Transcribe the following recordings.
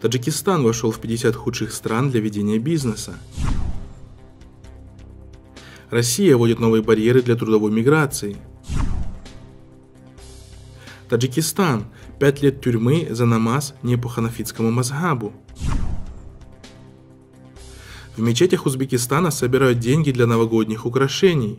Таджикистан вошел в 50 худших стран для ведения бизнеса. Россия вводит новые барьеры для трудовой миграции. Таджикистан. пять лет тюрьмы за намаз не по ханафитскому мазхабу. В мечетях Узбекистана собирают деньги для новогодних украшений.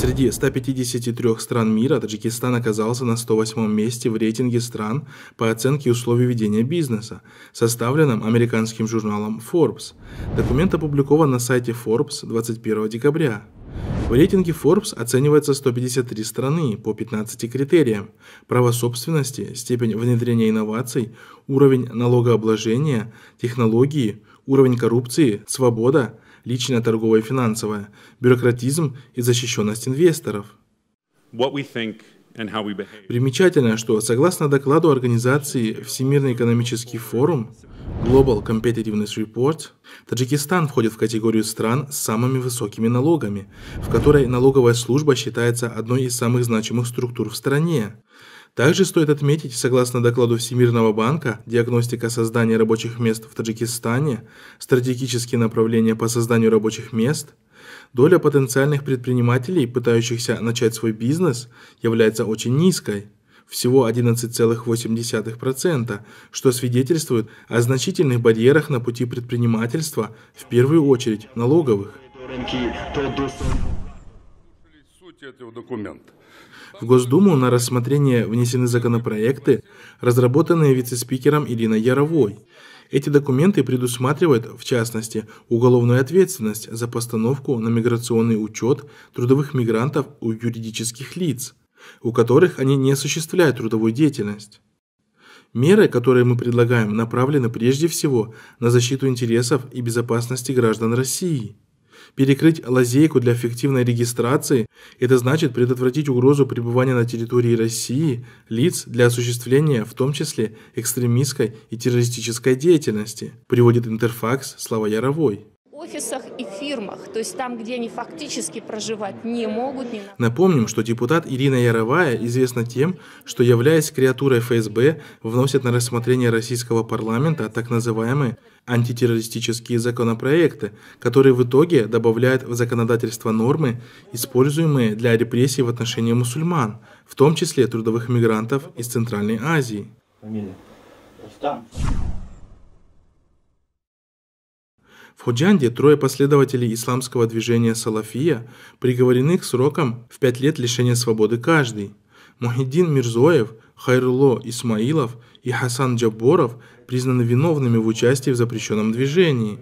Среди 153 стран мира Таджикистан оказался на 108 месте в рейтинге стран по оценке условий ведения бизнеса, составленном американским журналом Forbes. Документ опубликован на сайте Forbes 21 декабря. В рейтинге Forbes оценивается 153 страны по 15 критериям – право собственности, степень внедрения инноваций, уровень налогообложения, технологии, уровень коррупции, свобода – личная торговая и финансовая, бюрократизм и защищенность инвесторов. Примечательно, что согласно докладу организации Всемирный экономический форум Global Competitiveness Report, Таджикистан входит в категорию стран с самыми высокими налогами, в которой налоговая служба считается одной из самых значимых структур в стране. Также стоит отметить, согласно докладу Всемирного банка, диагностика создания рабочих мест в Таджикистане, стратегические направления по созданию рабочих мест, доля потенциальных предпринимателей, пытающихся начать свой бизнес, является очень низкой всего 11,8%, что свидетельствует о значительных барьерах на пути предпринимательства, в первую очередь налоговых сути этого документа. В Госдуму на рассмотрение внесены законопроекты, разработанные вице-спикером Ириной Яровой. Эти документы предусматривают, в частности, уголовную ответственность за постановку на миграционный учет трудовых мигрантов у юридических лиц, у которых они не осуществляют трудовую деятельность. Меры, которые мы предлагаем, направлены прежде всего на защиту интересов и безопасности граждан России – Перекрыть лазейку для фиктивной регистрации – это значит предотвратить угрозу пребывания на территории России лиц для осуществления в том числе экстремистской и террористической деятельности, приводит Интерфакс Слава Яровой офисах и фирмах, то есть там, где они фактически проживать не могут. Не... Напомним, что депутат Ирина Яровая известна тем, что, являясь креатурой ФСБ, вносит на рассмотрение российского парламента так называемые антитеррористические законопроекты, которые в итоге добавляют в законодательство нормы, используемые для репрессий в отношении мусульман, в том числе трудовых мигрантов из Центральной Азии. Фамилия. Рустам. В Худжанде трое последователей исламского движения Салафия приговорены к срокам в пять лет лишения свободы каждый. Мухиддин Мирзоев, Хайруло Исмаилов и Хасан Джабборов, признаны виновными в участии в запрещенном движении.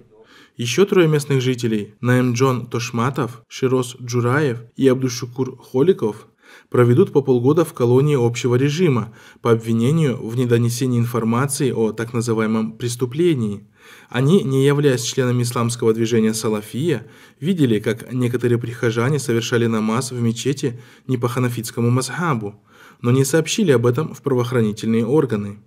Еще трое местных жителей – Джон Тошматов, Широс Джураев и Абдушукур Холиков проведут по полгода в колонии общего режима по обвинению в недонесении информации о так называемом преступлении. Они, не являясь членами исламского движения салафия, видели, как некоторые прихожане совершали намаз в мечети не по ханафитскому мазхабу, но не сообщили об этом в правоохранительные органы.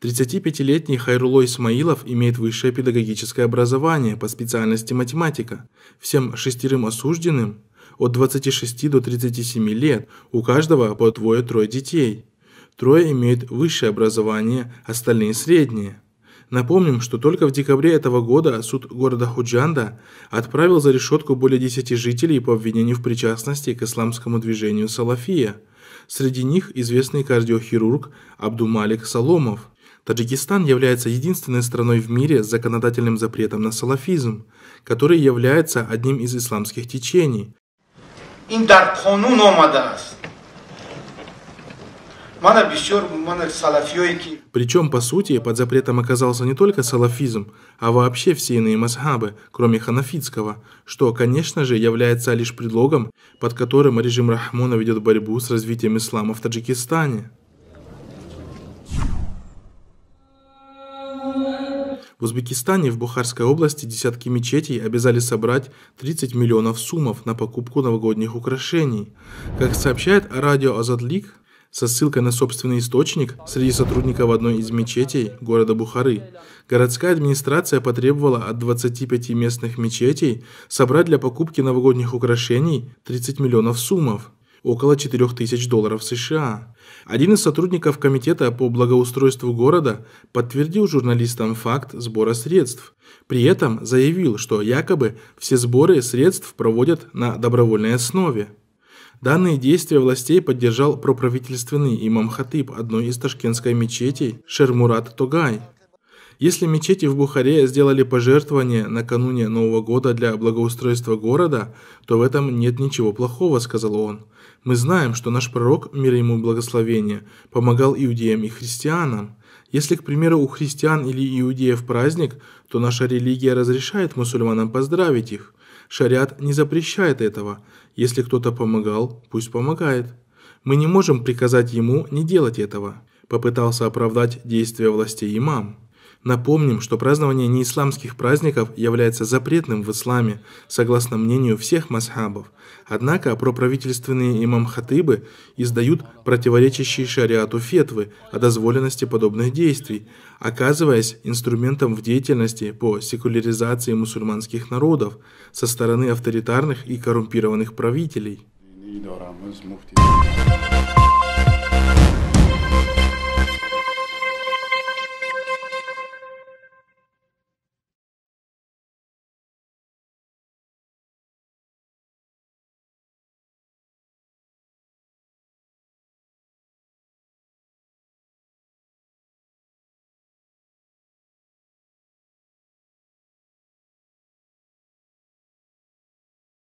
35-летний Хайруло Исмаилов имеет высшее педагогическое образование по специальности математика. Всем шестерым осужденным от 26 до 37 лет, у каждого по двое-трое детей. Трое имеют высшее образование, остальные – среднее. Напомним, что только в декабре этого года суд города Худжанда отправил за решетку более 10 жителей по обвинению в причастности к исламскому движению Салафия. Среди них известный кардиохирург Абдумалик Соломов. Таджикистан является единственной страной в мире с законодательным запретом на салафизм, который является одним из исламских течений, این در قانون آمده است Причем, по сути, под запретом оказался не только салафизм, а вообще все иные мазхабы, кроме ханафитского, что, конечно же, является лишь предлогом, под которым режим Рахмона ведет борьбу с развитием ислама в Таджикистане. В Узбекистане в Бухарской области десятки мечетей обязали собрать 30 миллионов сумов на покупку новогодних украшений. Как сообщает радио Азатлик, со ссылкой на собственный источник среди сотрудников одной из мечетей города Бухары. Городская администрация потребовала от 25 местных мечетей собрать для покупки новогодних украшений 30 миллионов суммов около 4000 долларов США. Один из сотрудников Комитета по благоустройству города подтвердил журналистам факт сбора средств. При этом заявил, что якобы все сборы средств проводят на добровольной основе. Данные действия властей поддержал проправительственный имам Хатыб одной из ташкентской мечетей Шермурат Тогай. Если мечети в Бухаре сделали пожертвование накануне Нового года для благоустройства города, то в этом нет ничего плохого, сказал он. Мы знаем, что наш пророк, мир ему благословение, помогал иудеям и христианам. Если, к примеру, у христиан или иудеев праздник, то наша религия разрешает мусульманам поздравить их. Шариат не запрещает этого. Если кто-то помогал, пусть помогает. Мы не можем приказать ему не делать этого. Попытался оправдать действия властей имам. Напомним, что празднование неисламских праздников является запретным в исламе, согласно мнению всех масхабов. Однако проправительственные имам-хатыбы издают противоречащие шариату фетвы о дозволенности подобных действий, оказываясь инструментом в деятельности по секуляризации мусульманских народов со стороны авторитарных и коррумпированных правителей.